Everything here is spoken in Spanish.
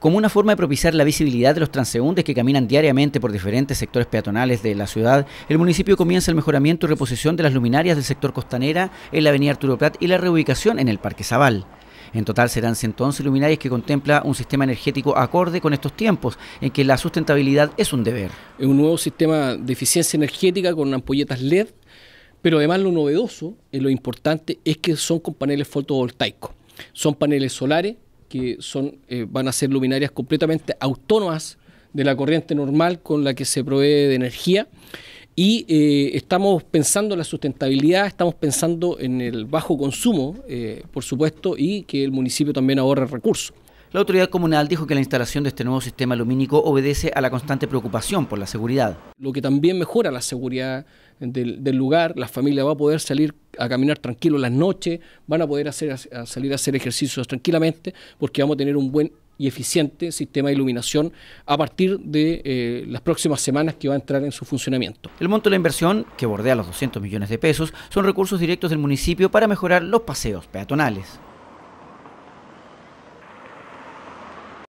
como una forma de propiciar la visibilidad de los transeúntes que caminan diariamente por diferentes sectores peatonales de la ciudad, el municipio comienza el mejoramiento y reposición de las luminarias del sector costanera en la avenida Arturo Prat y la reubicación en el Parque Zaval. En total serán 111 luminarias que contempla un sistema energético acorde con estos tiempos, en que la sustentabilidad es un deber. Es un nuevo sistema de eficiencia energética con ampolletas LED, pero además lo novedoso y lo importante es que son con paneles fotovoltaicos. Son paneles solares que son, eh, van a ser luminarias completamente autónomas de la corriente normal con la que se provee de energía. Y eh, estamos pensando en la sustentabilidad, estamos pensando en el bajo consumo, eh, por supuesto, y que el municipio también ahorre recursos. La autoridad comunal dijo que la instalación de este nuevo sistema lumínico obedece a la constante preocupación por la seguridad. Lo que también mejora la seguridad del, del lugar, la familia va a poder salir a caminar tranquilo las noches, van a poder hacer, salir a hacer ejercicios tranquilamente porque vamos a tener un buen y eficiente sistema de iluminación a partir de eh, las próximas semanas que va a entrar en su funcionamiento. El monto de la inversión, que bordea los 200 millones de pesos, son recursos directos del municipio para mejorar los paseos peatonales.